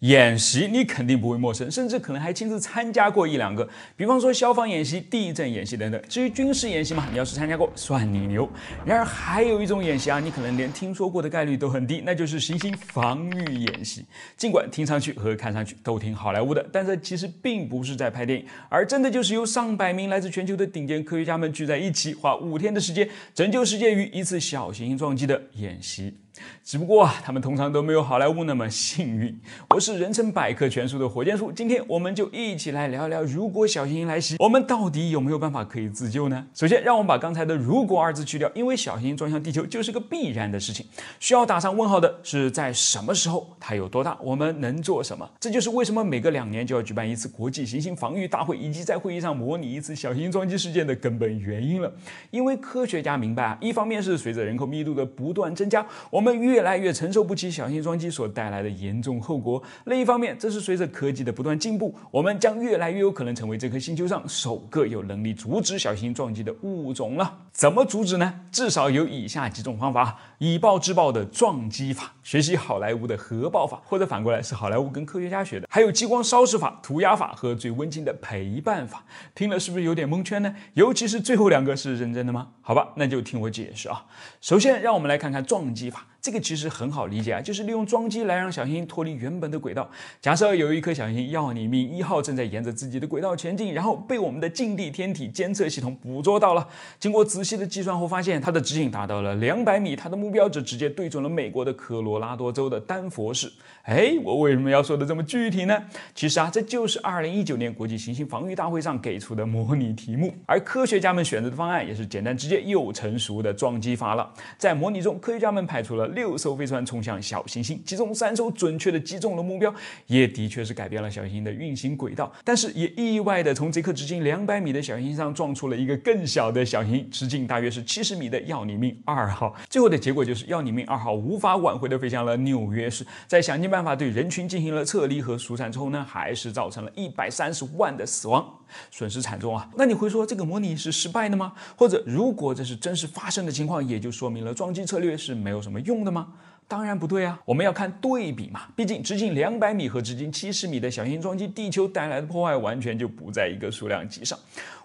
演习你肯定不会陌生，甚至可能还亲自参加过一两个，比方说消防演习、地震演习等等。至于军事演习嘛，你要是参加过，算你牛。然而还有一种演习啊，你可能连听说过的概率都很低，那就是行星防御演习。尽管听上去和看上去都挺好莱坞的，但这其实并不是在拍电影，而真的就是由上百名来自全球的顶尖科学家们聚在一起，花五天的时间拯救世界于一次小行星撞击的演习。只不过啊，他们通常都没有好莱坞那么幸运。我是人称百科全书的火箭叔，今天我们就一起来聊聊，如果小行星来袭，我们到底有没有办法可以自救呢？首先，让我们把刚才的“如果”二字去掉，因为小行星撞向地球就是个必然的事情。需要打上问号的是在什么时候，它有多大，我们能做什么？这就是为什么每隔两年就要举办一次国际行星防御大会，以及在会议上模拟一次小行星撞击事件的根本原因了。因为科学家明白啊，一方面是随着人口密度的不断增加，我们们越来越承受不起小型撞击所带来的严重后果。另一方面，这是随着科技的不断进步，我们将越来越有可能成为这颗星球上首个有能力阻止小型撞击的物种了。怎么阻止呢？至少有以下几种方法：以暴制暴的撞击法，学习好莱坞的核爆法，或者反过来是好莱坞跟科学家学的；还有激光烧蚀法、涂鸦法和最温馨的陪伴法。听了是不是有点蒙圈呢？尤其是最后两个是认真的吗？好吧，那就听我解释啊。首先，让我们来看看撞击法。这个其实很好理解啊，就是利用撞击来让小行星脱离原本的轨道。假设有一颗小行星要你命一号正在沿着自己的轨道前进，然后被我们的近地天体监测系统捕捉到了。经过仔细的计算后，发现它的直径达到了两百米，它的目标就直接对准了美国的科罗拉多州的丹佛市。哎，我为什么要说的这么具体呢？其实啊，这就是二零一九年国际行星防御大会上给出的模拟题目，而科学家们选择的方案也是简单直接又成熟的撞击法了。在模拟中，科学家们排除了。六艘飞船冲向小行星，其中三艘准确的击中了目标，也的确是改变了小行星的运行轨道。但是也意外的从这颗直径两百米的小行星上撞出了一个更小的小行星，直径大约是七十米的“要你命二号”。最后的结果就是要你命二号无法挽回的飞向了纽约市，在想尽办法对人群进行了撤离和疏散之后呢，还是造成了一百三十万的死亡，损失惨重啊！那你会说这个模拟是失败的吗？或者如果这是真实发生的情况，也就说明了撞击策略是没有什么用。那么，当然不对啊！我们要看对比嘛，毕竟直径两百米和直径七十米的小型撞击地球带来的破坏，完全就不在一个数量级上。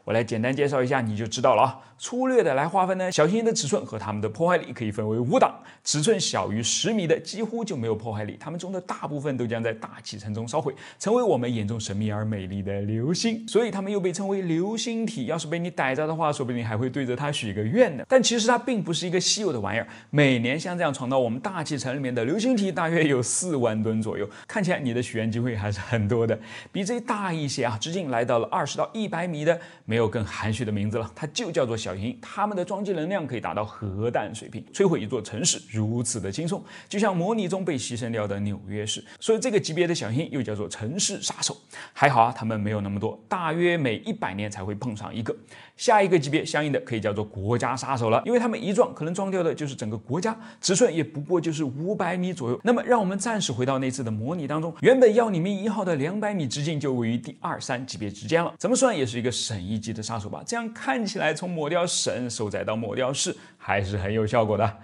我来简单介绍一下，你就知道了啊。粗略的来划分呢，小行星的尺寸和它们的破坏力可以分为五档。尺寸小于十米的几乎就没有破坏力，它们中的大部分都将在大气层中烧毁，成为我们眼中神秘而美丽的流星。所以它们又被称为流星体。要是被你逮着的话，说不定还会对着它许个愿呢。但其实它并不是一个稀有的玩意儿，每年像这样闯到我们大气层里面的流星体大约有四万吨左右。看起来你的许愿机会还是很多的。比这大一些啊，直径来到了二十到一百米的。没有更含蓄的名字了，它就叫做小鹰。它们的装机能量可以达到核弹水平，摧毁一座城市如此的轻松，就像模拟中被牺牲掉的纽约市。所以这个级别的小鹰又叫做城市杀手。还好啊，它们没有那么多，大约每一百年才会碰上一个。下一个级别，相应的可以叫做国家杀手了，因为它们一撞可能撞掉的就是整个国家，尺寸也不过就是五百米左右。那么让我们暂时回到那次的模拟当中，原本要你们一号的两百米直径就位于第二三级别之间了，怎么算也是一个省一。级的杀手吧，这样看起来，从抹掉神、手宰到抹掉势，还是很有效果的。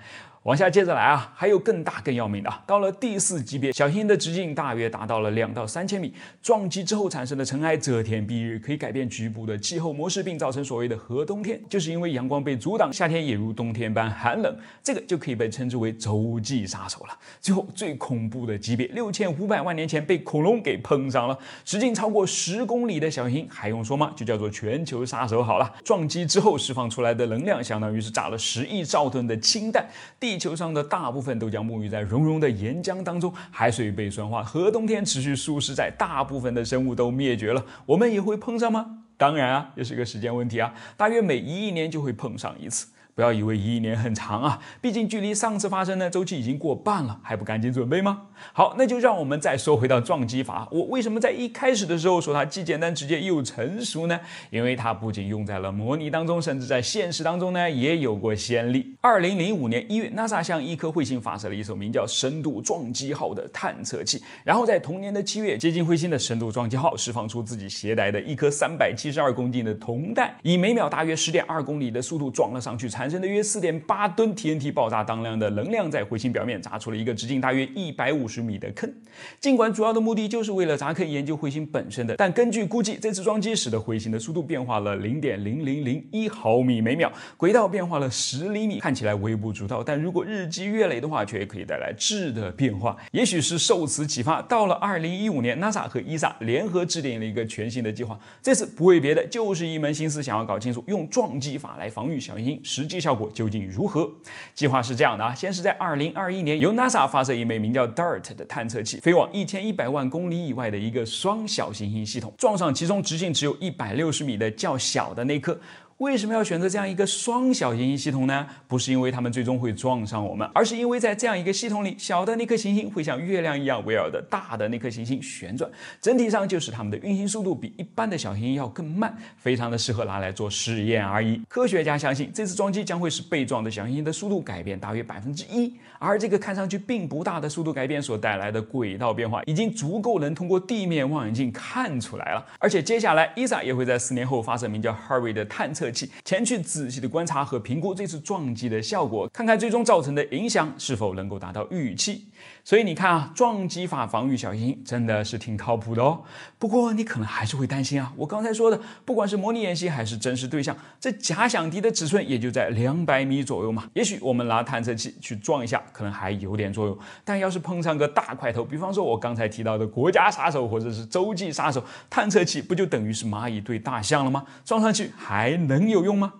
往下接着来啊，还有更大更要命的啊！到了第四级别，小行星的直径大约达到了两到三千米，撞击之后产生的尘埃遮天蔽日，可以改变局部的气候模式，并造成所谓的“核冬天”，就是因为阳光被阻挡，夏天也如冬天般寒冷。这个就可以被称之为“洲际杀手”了。最后最恐怖的级别，六千五百万年前被恐龙给碰上了，直径超过十公里的小行星，还用说吗？就叫做“全球杀手”好了。撞击之后释放出来的能量，相当于是炸了十亿兆吨的氢弹。地。地球上的大部分都将沐浴在融融的岩浆当中，海水被酸化，核冬天持续数十载，大部分的生物都灭绝了。我们也会碰上吗？当然啊，也是个时间问题啊，大约每一亿年就会碰上一次。不要以为一年很长啊，毕竟距离上次发生呢周期已经过半了，还不赶紧准备吗？好，那就让我们再说回到撞击法。我为什么在一开始的时候说它既简单直接又成熟呢？因为它不仅用在了模拟当中，甚至在现实当中呢也有过先例。二零零五年一月，NASA 向一颗彗星发射了一艘名叫“深度撞击号”的探测器，然后在同年的七月，接近彗星的“深度撞击号”释放出自己携带的一颗三百七十二公斤的铜弹，以每秒大约十点二公里的速度撞了上去，参。产生的约四点八吨 TNT 爆炸当量的能量，在彗星表面砸出了一个直径大约一百五十米的坑。尽管主要的目的就是为了砸坑研究彗星本身的，但根据估计，这次撞击使得彗星的速度变化了零点零零零一毫米每秒，轨道变化了十厘米，看起来微不足道。但如果日积月累的话，却可以带来质的变化。也许是受此启发，到了二零一五年，NASA 和 ESA 联合制定了一个全新的计划。这次不为别的，就是一门心思想要搞清楚用撞击法来防御小行星，实际。效果究竟如何？计划是这样的啊，先是在二零二一年由 NASA 发射一枚名叫 DART 的探测器，飞往一千一百万公里以外的一个双小行星系统，撞上其中直径只有一百六十米的较小的那颗。为什么要选择这样一个双小行星系统呢？不是因为它们最终会撞上我们，而是因为在这样一个系统里，小的那颗行星会像月亮一样围绕着大的那颗行星旋转，整体上就是它们的运行速度比一般的小行星要更慢，非常的适合拿来做实验而已。科学家相信，这次撞击将会使被撞的小行星的速度改变大约百分之一，而这个看上去并不大的速度改变所带来的轨道变化，已经足够能通过地面望远镜看出来了。而且接下来，ESA 也会在四年后发射名叫 Harvey 的探测。前去仔细的观察和评估这次撞击的效果，看看最终造成的影响是否能够达到预期。所以你看啊，撞击法防御小行星真的是挺靠谱的哦。不过你可能还是会担心啊，我刚才说的，不管是模拟演习还是真实对象，这假想敌的尺寸也就在两百米左右嘛。也许我们拿探测器去撞一下，可能还有点作用。但要是碰上个大块头，比方说我刚才提到的国家杀手或者是洲际杀手，探测器不就等于是蚂蚁对大象了吗？撞上去还能？能有用吗？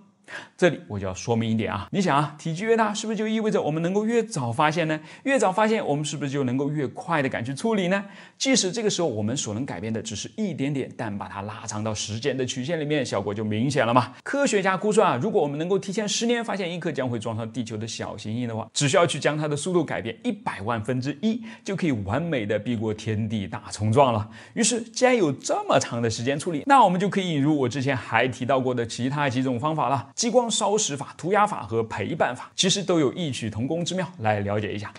这里我就要说明一点啊，你想啊，体积越大，是不是就意味着我们能够越早发现呢？越早发现，我们是不是就能够越快的赶去处理呢？即使这个时候我们所能改变的只是一点点，但把它拉长到时间的曲线里面，效果就明显了嘛。科学家估算啊，如果我们能够提前十年发现一颗将会撞上地球的小行星的话，只需要去将它的速度改变一百万分之一，就可以完美的避过天地大冲撞了。于是，既然有这么长的时间处理，那我们就可以引入我之前还提到过的其他几种方法了。激光烧蚀法、涂鸦法和陪伴法，其实都有异曲同工之妙。来了解一下，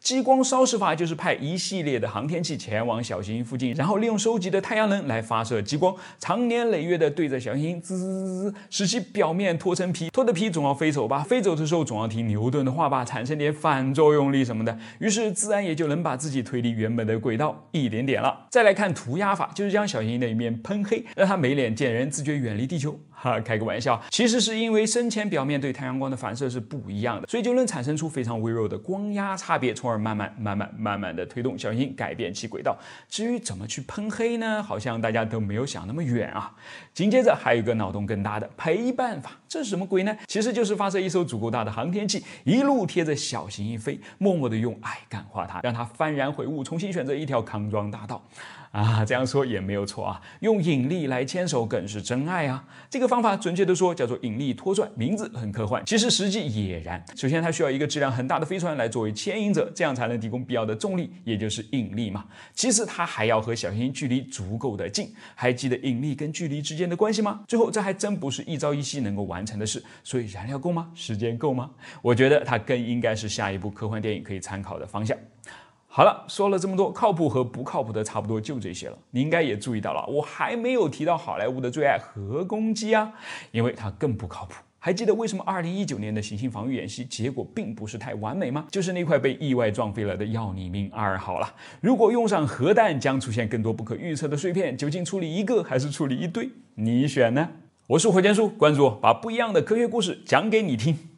激光烧蚀法就是派一系列的航天器前往小行星附近，然后利用收集的太阳能来发射激光，长年累月的对着小行星滋滋滋滋，使其表面脱层皮。脱的皮总要飞走吧？飞走的时候总要听牛顿的话吧？产生点反作用力什么的，于是自然也就能把自己推离原本的轨道一点点了。再来看涂鸦法，就是将小行星的一面喷黑，让它没脸见人，自觉远离地球。啊，开个玩笑，其实是因为深浅表面对太阳光的反射是不一样的，所以就能产生出非常微弱的光压差别，从而慢慢、慢慢、慢慢的推动小行星改变其轨道。至于怎么去喷黑呢？好像大家都没有想那么远啊。紧接着还有一个脑洞更大的陪伴法，这是什么鬼呢？其实就是发射一艘足够大的航天器，一路贴着小行星飞，默默地用爱感化它，让它幡然悔悟，重新选择一条康庄大道。啊，这样说也没有错啊，用引力来牵手更是真爱啊！这个方法准确的说叫做引力拖拽，名字很科幻，其实实际也然。首先，它需要一个质量很大的飞船来作为牵引者，这样才能提供必要的重力，也就是引力嘛。其次，它还要和小行星距离足够的近。还记得引力跟距离之间的关系吗？最后，这还真不是一朝一夕能够完成的事。所以，燃料够吗？时间够吗？我觉得它更应该是下一部科幻电影可以参考的方向。好了，说了这么多，靠谱和不靠谱的差不多就这些了。你应该也注意到了，我还没有提到好莱坞的最爱核攻击啊，因为它更不靠谱。还记得为什么2019年的行星防御演习结果并不是太完美吗？就是那块被意外撞飞了的“要你命二号”了。如果用上核弹，将出现更多不可预测的碎片。究竟处理一个还是处理一堆，你选呢？我是火箭叔，关注我，把不一样的科学故事讲给你听。